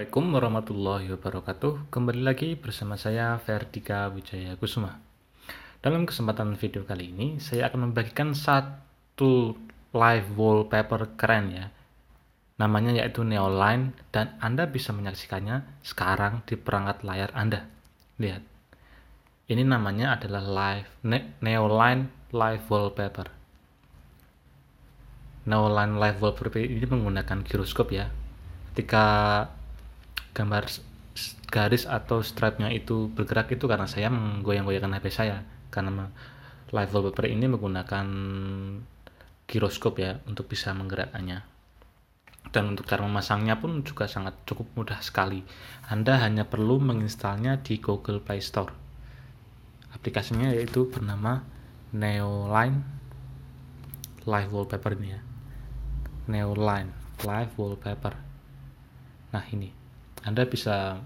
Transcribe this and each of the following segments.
Assalamualaikum warahmatullahi wabarakatuh Kembali lagi bersama saya Verdika Wijaya Kusuma Dalam kesempatan video kali ini Saya akan membagikan satu live wallpaper keren ya Namanya yaitu Neoline Dan Anda bisa menyaksikannya sekarang di perangkat layar Anda Lihat Ini namanya adalah live ne Neoline live wallpaper Neoline live wallpaper ini menggunakan giroskop ya ketika gambar garis atau stripe-nya itu bergerak itu karena saya menggoyang-goyangkan HP saya karena live wallpaper ini menggunakan giroskop ya untuk bisa menggerakkannya dan untuk cara memasangnya pun juga sangat cukup mudah sekali Anda hanya perlu menginstalnya di Google Play Store aplikasinya yaitu bernama Neoline Live Wallpaper ini ya Neoline Live Wallpaper nah ini anda bisa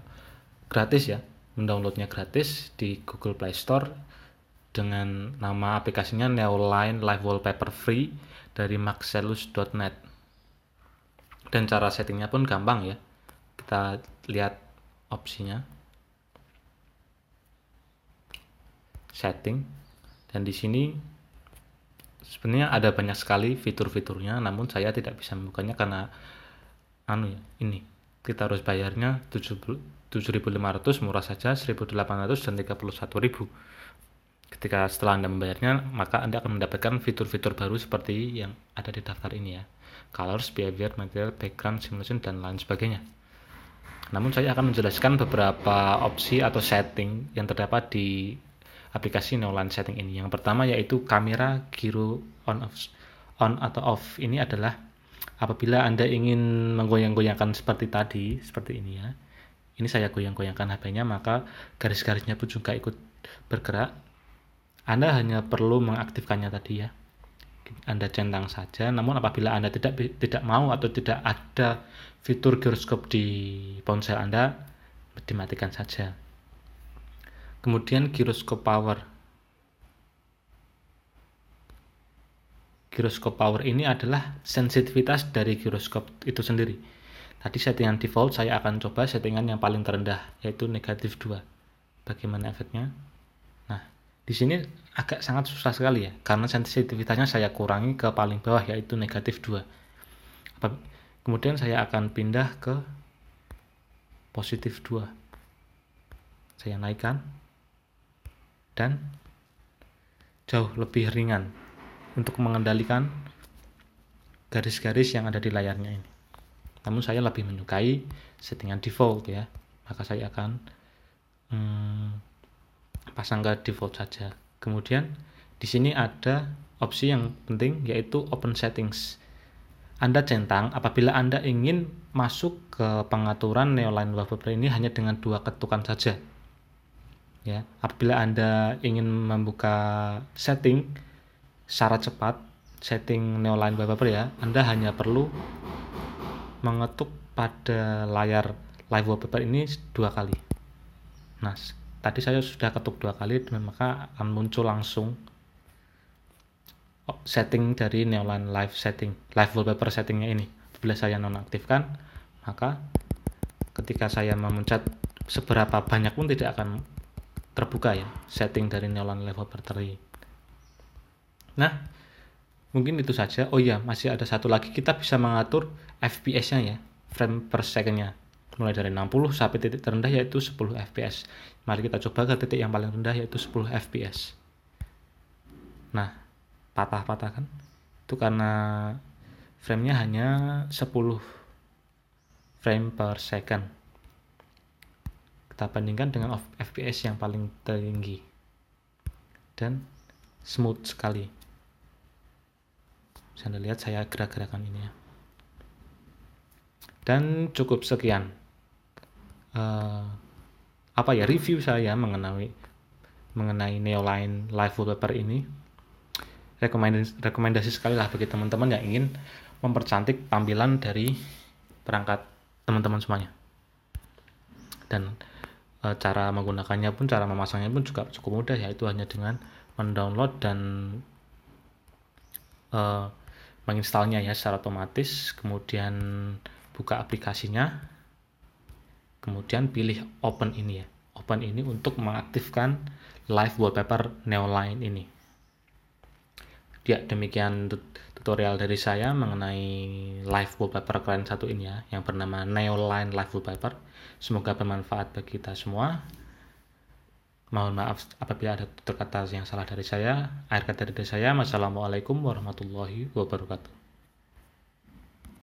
gratis ya mendownloadnya gratis di Google Play Store dengan nama aplikasinya Neoline Live Wallpaper Free dari maxellus.net dan cara settingnya pun gampang ya kita lihat opsinya setting dan di sini sebenarnya ada banyak sekali fitur-fiturnya namun saya tidak bisa membukanya karena anu ya ini kita harus bayarnya 7.500 murah saja 1.800 dan 31.000 ketika setelah Anda membayarnya maka Anda akan mendapatkan fitur-fitur baru seperti yang ada di daftar ini ya colors, behavior, material, background, simulation, dan lain sebagainya namun saya akan menjelaskan beberapa opsi atau setting yang terdapat di aplikasi Nolan setting ini yang pertama yaitu kamera gyro on off on atau off ini adalah apabila Anda ingin menggoyang-goyangkan seperti tadi, seperti ini ya. Ini saya goyang-goyangkan HP-nya, maka garis-garisnya pun juga ikut bergerak. Anda hanya perlu mengaktifkannya tadi ya. Anda centang saja, namun apabila Anda tidak tidak mau atau tidak ada fitur giroskop di ponsel Anda, dimatikan saja. Kemudian giroskop power gyroskop power ini adalah sensitivitas dari gyroskop itu sendiri. Tadi settingan default saya akan coba settingan yang paling terendah yaitu negatif 2. Bagaimana efeknya? Nah, di sini agak sangat susah sekali ya karena sensitivitasnya saya kurangi ke paling bawah yaitu negatif 2. Kemudian saya akan pindah ke positif 2. Saya naikkan dan jauh lebih ringan untuk mengendalikan garis-garis yang ada di layarnya ini. Namun saya lebih menyukai settingan default ya, maka saya akan hmm, pasang ke default saja. Kemudian di sini ada opsi yang penting yaitu open settings. Anda centang apabila Anda ingin masuk ke pengaturan Neoline Wallpaper ini hanya dengan dua ketukan saja. Ya, apabila Anda ingin membuka setting syarat cepat setting Neoline Wallpaper ya, Anda hanya perlu mengetuk pada layar live wallpaper ini dua kali. Nah, tadi saya sudah ketuk dua kali dan maka akan muncul langsung oh, setting dari Neoline Live setting, live wallpaper settingnya ini. Bila saya nonaktifkan, maka ketika saya memencet seberapa banyak pun tidak akan terbuka ya setting dari Neoline Live Wallpaper Nah, mungkin itu saja. Oh iya, masih ada satu lagi kita bisa mengatur FPS-nya ya, frame per second-nya. Mulai dari 60 sampai titik terendah yaitu 10 FPS. Mari kita coba ke titik yang paling rendah yaitu 10 FPS. Nah, patah-patah kan? Itu karena frame-nya hanya 10 frame per second. Kita bandingkan dengan FPS yang paling tinggi dan smooth sekali bisa Anda lihat saya gerak-gerakan ini ya dan cukup sekian uh, apa ya review saya mengenai mengenai Neoline Live Wallpaper ini rekomendasi, rekomendasi sekali lah bagi teman-teman yang ingin mempercantik tampilan dari perangkat teman-teman semuanya dan e, cara menggunakannya pun cara memasangnya pun juga cukup mudah yaitu hanya dengan mendownload dan e, menginstalnya ya secara otomatis kemudian buka aplikasinya kemudian pilih open ini ya open ini untuk mengaktifkan live wallpaper neoline ini ya demikian tutorial dari saya mengenai live wallpaper kalian satu ini ya yang bernama neoline live wallpaper semoga bermanfaat bagi kita semua Mohon maaf apabila ada tutur kata yang salah dari saya. Akhir kata dari saya. Wassalamualaikum warahmatullahi wabarakatuh.